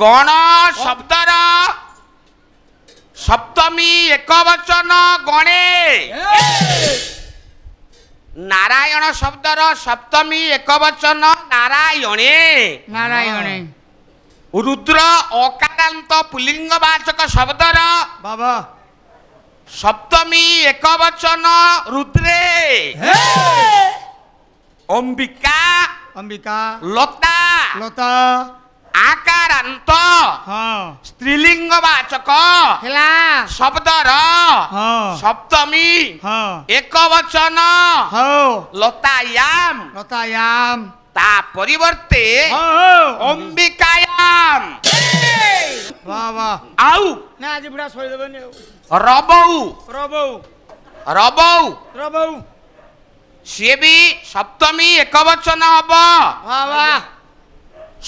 ଗଣ ଶବ୍ଦର ସପ୍ତମୀ ଏକ ବଚନ ଗଣେ ନାରାୟଣ ଶବ୍ଦର ସପ୍ତମୀ ଏକ ବଚନ ନାରାୟଣେ ନାରାୟଣେ ରୁଦ୍ର ଅକାରାନ୍ତ ପୁଲିଙ୍ଗବାଚକ ଶବ୍ଦର ବାବା ସପ୍ତମୀ ଏକ ବଚନ ରୁଦ୍ରେ ଅମ୍ବିକା ଅମ୍ବିକା ଲତା ଲତା আকারান্ত হ্যাঁ। স্ত্রীলিঙ্গ বাচক হেলা শব্দর হ্যাঁ। সপ্তমী হ্যাঁ। এক বচন লতায়াম লতায়াম তা পরিবর্তে অম্বিকায়াম আউ না আজ বুড়া সরি দেবেন রবৌ রবৌ রবৌ রবৌ ସିଏ ବି ସପ୍ତମୀ ଏକ ବଚନ ହବ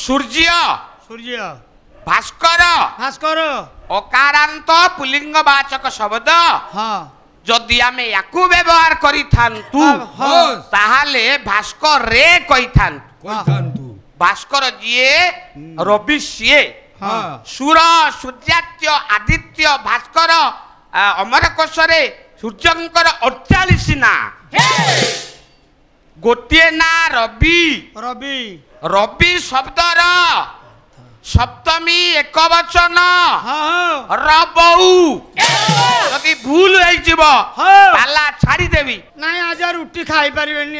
সূর্য সূর্য ভাস্কর ভাস্কর অকারান্ত পুলিঙ্গ বাচক শব্দ হ্যাঁ যদি আমি ইয়াকু ব্যবহার করি থান্তু হ্যাঁ, হ্যাঁ। তাহলে ভাস্কর রে কই থান্তু ভাস্কর যিয়ে রবি সিয়ে হ্যাঁ। সুর সূর্যাচ্য আদিত্য ভাস্কর অমরকোষরে সূর্যঙ্কর অড়চাশ না গোটিয়ে না রবি রবি রবি শব্দর সপ্তমী এক বচন হ্যাঁ। যদি ভুল হয়েযিব পালা ছাড়ি দেবি না আজ আর রুটি খাই পারিবেনি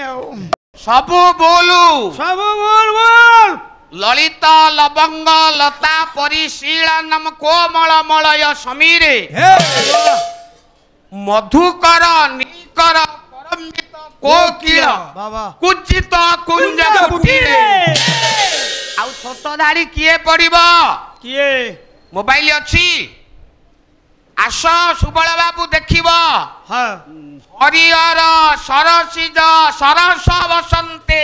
সবু বলু সবু বল বল ললিত লবঙ্গ লতা পরিশীলনম কোমল মলয় সমীরে মধুকর নীকর କୋକିଳ କୁଚିତ କୁଞ୍ଜ କୁଟିରେ ଆଉ ଛୋଟ ଧାଡ଼ି କିଏ ପଡ଼ିବ କିଏ ମୋବାଇଲ ଅଛି ଆସ ସୁବଳ ବାବୁ ଦେଖିବ ହରିହର ସରସିଜ ସରସ ବସନ୍ତେ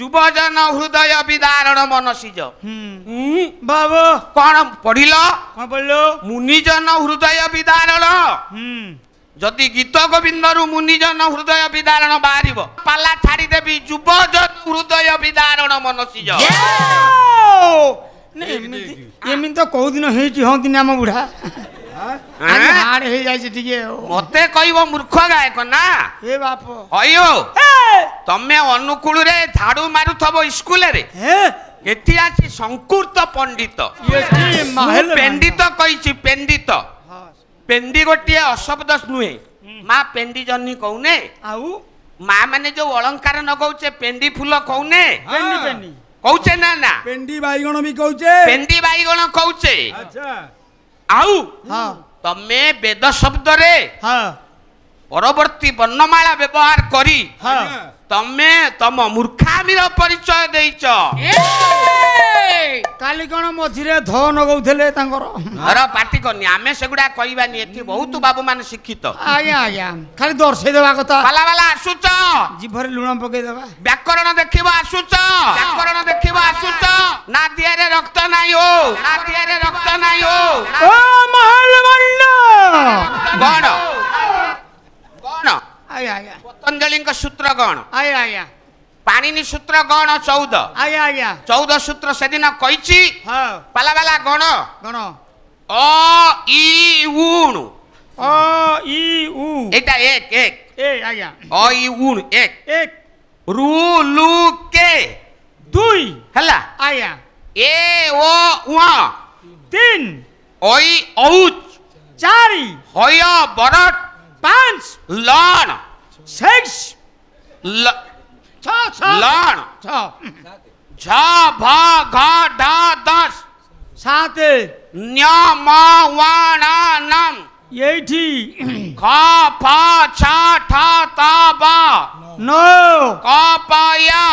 ଯୁବଜନ ହୃଦୟ ବିଦାରଣ ମନସିଜ ବାବୁ କଣ ପଢିଲ କଣ ପଢିଲ ମୁନିଜନ ହୃଦୟ ବିଦାରଣ ଯଦି ଗୀତ ଗୋବିନ୍ଦରୁ ମୁନିଜନ ହୃଦୟ ବିଦାରଣ ବାହାରିବ ପାଲା ଛାଡ଼ିଦେବି ଯୁବ ହୃଦୟ ବିଧାରଣ ମନସିଜ ଏମିତି ତ କୋଉ ଦିନ ହେଇଛି ହଁ ଆମ ବୁଢା ମତେ କହିବ ମୂର୍ଖ ଗାୟକ ନା ତମେ ଅନୁକୂଳରେ ଝାଡୁ ମାରୁଥବ ସ୍କୁଲରେ ଏଠି ଆସି ସଂକୃତ ପଣ୍ଡିତ ପେଣ୍ଡିତ କହିଛି ପେଣ୍ଡିତ ପେଣ୍ଡି ଗୋଟିଏ ଅଶବ୍ଦ ନୁହେଁ ମା ପେଣ୍ଡି ଜହ୍ନି କହୁନେ ଆଉ ମା ମାନେ ଯୋଉ ଅଳଙ୍କାର ନଗଉଛେ ପେଣ୍ଡି ଫୁଲ କହୁନେ କହୁଛେ ନା ନା ପେଣ୍ଡି ବାଇଗଣ ବି କହୁଛେ ପେଣ୍ଡି ବାଇଗଣ କହୁଛେ ଆଉ ତମେ ବେଦ ଶବ୍ଦରେ পরবর্তী বর্ণমালা ব্যবহার করি হ্যাঁ। তমে তম মূর্খামির পরিচয় দেইছ কালি কোন মঝিরে ধ নগৌলে তাঙ্কর ধর পাটি করনি আমি সেগুড়া কইবানি এটি বহুত বাবু মানে শিক্ষিত আজ্ঞা আজ্ঞা খালি দর্শাই দেবা কথা পালা পালা আসুচ জিভরে লুণ পকাই দেবা ব্যাকরণ দেখিব আসুচ ব্যাকরণ দেখিব আসুচ না দিয়ারে রক্ত নাই ও না দিয়ারে রক্ত নাই ও ও মহল গণ આયા આયા પતંજલિ સૂત્રગણ આયા આયા પાણીની સૂત્ર ગણ ચૌદ આયા આયા ચૌદ સૂત્ર સેદિન કહીચି પાલા પાલા ગણ ગણ અ ઈ ઉણ અ ઈ ઉ એટા એક એક એ આયા અ ઈ ઉણ એક એક રુ લુ કે দুই হেলা আয়া এ ও উয়া তিন ওই ঔচ চারি হয় বরট पांच लाण सिक्स लण झा भा घा ढा दस सात न्या मा वाणा नम यही खा फा छा ठा ता बा नौ का पाया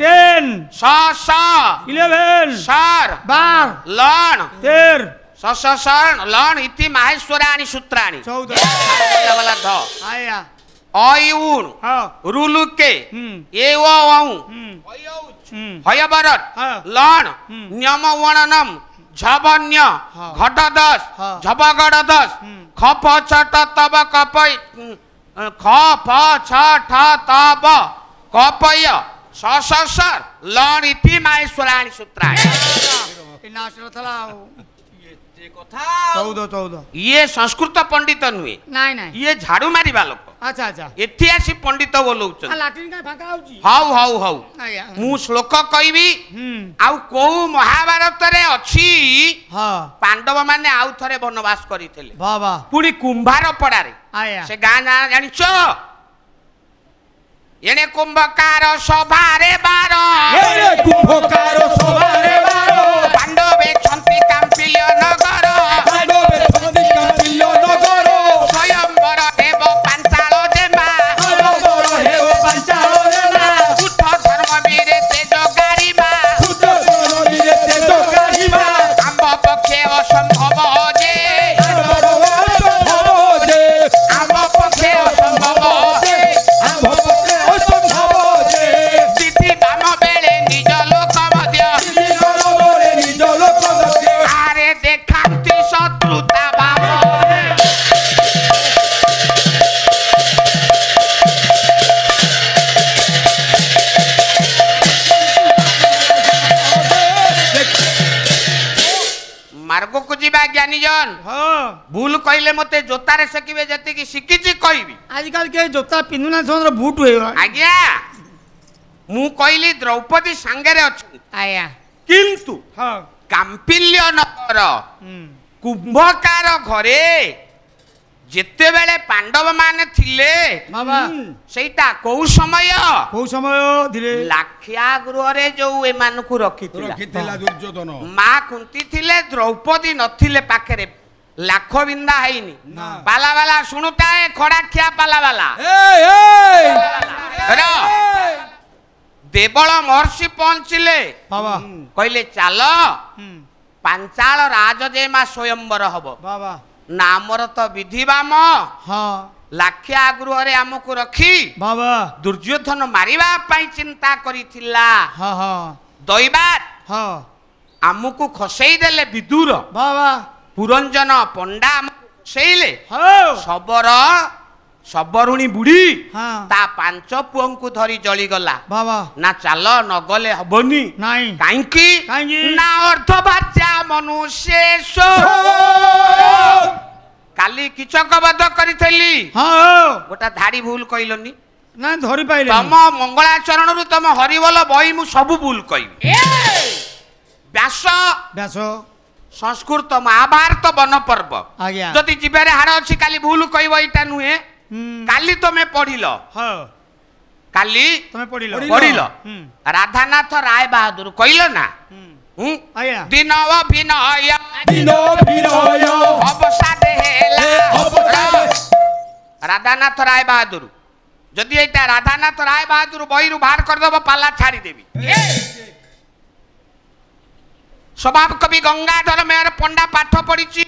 टेन सा सा इलेवन सार बार लाण तेर ससण लण इति माहेश्वराणी सूत्राणी वाला ध आया अयुण रुलुके हम्म। एव औ हम्म। हम्म। हयबरट लण न्यम वणनम झबन्य घटदस झबगडदस खप छट तब कपय खप छठ तब कपय ससर लण इति माहेश्वराणी सूत्राणी नाश रथला ইয়ে সংস্কৃত পণ্ডিত নুহে ইয়ে ঝাড়ু মারিবা লোক এটি আসি পণ্ডিত বলৌছন লাটিন কাই ফাঁকা মু শ্লোক কইবি আউ মহাভারতরে অছি পাণ্ডব মানে আউ থরে বনবাস করিଥିଲେ বাবা পুনি কুম্ভার পড়ারে সে গাঁ না জানিছ এনে কুম্ভকার সভারে বার এনে কুম্ভকার সভারে ମାର୍ଗକୁ ଯିବା ଜ୍ଞାନୀ ଜନ ଭୁଲ କହିଲେ ମତେ ଜୋତାରେ ସେକିବେ ଯେତିକି ଶିଖିଛି କହିବି ଆଜିକାଲି କେ ଜୋତା ପିନ୍ଧୁନା ସମୁଦ୍ର ବୁଟ ହେଇଗଲା ଆଜ୍ଞା ମୁଁ କହିଲି ଦ୍ରୌପଦୀ ସାଙ୍ଗରେ ଅଛନ୍ତି ଆଜ୍ଞା କିନ୍ତୁ କାମ୍ପିଲ୍ୟ ନଗର କୁମ୍ଭକାର ଘରେ ଯେତେବେଳେ ପାଣ୍ଡବମାନେ ଥିଲେ ସେଇଟା କୋଉ ସମୟ କୋଉ ସମୟ ଲାକ୍ଷା ଗୃହରେ ଯୋଉ ଏମାନଙ୍କୁ ରଖିଥିଲା ମା କୁନ୍ତି ଥିଲେ ଦ୍ରୌପଦୀ ନଥିଲେ ପାଖରେ ଲାଖ ବିନ୍ଧା ହେଇନି ପାଲାବାଲା ଶୁଣୁଥାଏ ଖଡ଼ାଖିଆ ପାଲାବାଲା ଦେବଳ ମହର୍ଷି ପହଞ୍ଚିଲେ କହିଲେ ଚାଲ ପାଞ୍ଚାଳ ରାଜ ଯେ ମା ସ୍ୱୟମ୍ବର ହବ ବାବା ନା ଆମର ତ ବିଧି ବାମ ହଁ ଲାକ୍ଷା ଗୃହରେ ଆମକୁ ରଖି ଦୁର୍ଯ୍ୟୋଧନ ମାରିବା ପାଇଁ ଚିନ୍ତା କରିଥିଲା ଦୈବାତ ଆମକୁ ଖସେଇ ଦେଲେ ବିଦୁର ପୁରଞ୍ଜନ ପଣ୍ଡା ଆମକୁ ଖସେଇଲେ ଶବର ଶବରୁଣୀ ବୁଢ଼ୀ ତା ପାଞ୍ଚ ପୁଅଙ୍କୁ ଧରି ଜଳିଗଲା ନା ଚାଲ ନଗଲେ ହବନି କାହିଁକି ନା ଅର୍ଧ ବାଚ୍ୟା ମନୁ ଶେଷ কালি কিচকবদ্ধ করিলি হ্যাঁ গোটা ধাড়ি ভুল কইলনি না ধরি পাইলে তম মঙ্গলাচরণ রু তম হরিবল বই মু সবু ভুল কইবি ব্যাস ব্যাস সংস্কৃত মহাভারত বন পর্ব যদি জিভারে হাড় অছি কালি ভুল কইব এটা নুহে কালি তুমি পড়িল কালি তুমি পড়িল পড়িল রাধানাথ রায় বাহাদুর কইল না রাধানাথ রায় বাহাদুর যদি এইটা রাধানাথ রায় বাহাদুর বইরু বাহার করিদেব পাল্লা ছাড়ি দেবি স্বভাব কবি গঙ্গাধর মেয়র পণ্ডা পাঠ পড়িছি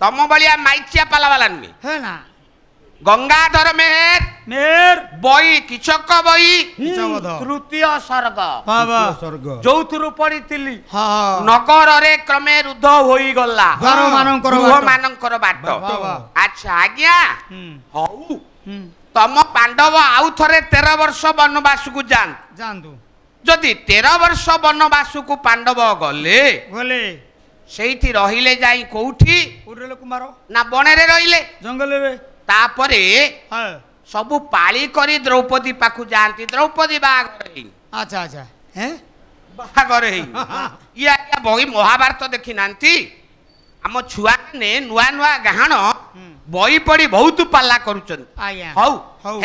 তম বলিয়া মাইচিয়া পালাবালা নুহে গঙ্গাধর মেহের নের বই কিচক বই তৃতীয় সর্গ সর্গ যৌথুরু পড়িলি নগরের ক্রমে রুদ্ধ হয়ে গলা গৃহ মানকর বাট আচ্ছা আজ্ঞা হউ তম পাণ্ডব আউ থরে তের বর্ষ বনবাসকু যান যান্তু যদি তের বর্ষ বনবাসকু পাণ্ডব গলে গলে সেইটি রহিলে যাই কোউঠি কুমার না বনেরে রহিলে জঙ্গলরে তারপরে হ্যাঁ ସବୁ ପାଳି କରି ଦ୍ରୌପଦୀ ପାଖକୁ ଯାଆନ୍ତି ଦ୍ରୌପଦୀ ବାହାଘର ହେଇ ଆଚ୍ଛା ଆଚ୍ଛା ହେଁ ବାହାଘର ହେଇ ଇଏ ଆଜ୍ଞା ବହି ମହାଭାରତ ଦେଖିନାହାନ୍ତି ଆମ ଛୁଆମାନେ ନୂଆ ନୂଆ ଗାହାଣ ବହି ପଢି ବହୁତ ପାଲା କରୁଛନ୍ତି ହଉ ହଉ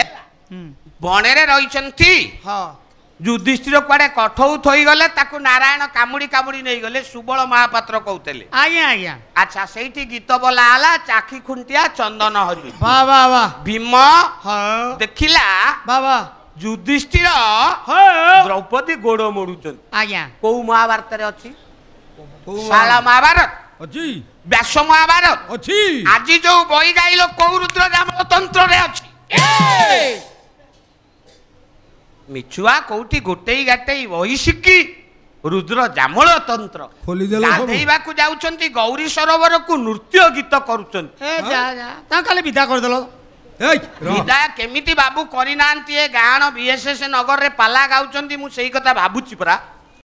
ବଣରେ ରହିଛନ୍ତି ହଁ যুধিষ্ঠির কুয়াড়ে কঠৌ থইগলে তাকে নারায়ণ কামুড়ি কামুড়ি নেইগলে সুবল মহাপাত্র কৌলে আজ্ঞা আজ্ঞা আচ্ছা সেইটি গীত বলা হলা চাখি খুঁটিয়া চন্দন হরি ভীম দেখিলা বাবা যুধিষ্ঠির দ্রৌপদী গোড় মোড়ুছেন আজ্ঞা কেউ মহাভারতের অছি শাল মহাভারত অছি ব্যাস মহাভারত অছি আজি যে বই গাইল কৌ রুদ্র তন্ত্রে অছি ମିଛୁଆ କୋଉଠି ଗୋଟେଇ ଗାଟେଇ ବୈଶିକି ରୁଦ୍ର ଜାମଳ ତନ୍ତ୍ର ଗାଧେଇବାକୁ ଯାଉଛନ୍ତି ଗୌରୀ ସରୋବରକୁ ନୃତ୍ୟ ଗୀତ କରୁଛନ୍ତି ବିଦା କରିଦେଲ ବିଦା କେମିତି ବାବୁ କରିନାହାନ୍ତି ଏ ଗାଁ ବିଏସ୍ଏସ୍ ନଗରରେ ପାଲା ଗାଉଛନ୍ତି ମୁଁ ସେଇ କଥା ଭାବୁଛି ପରା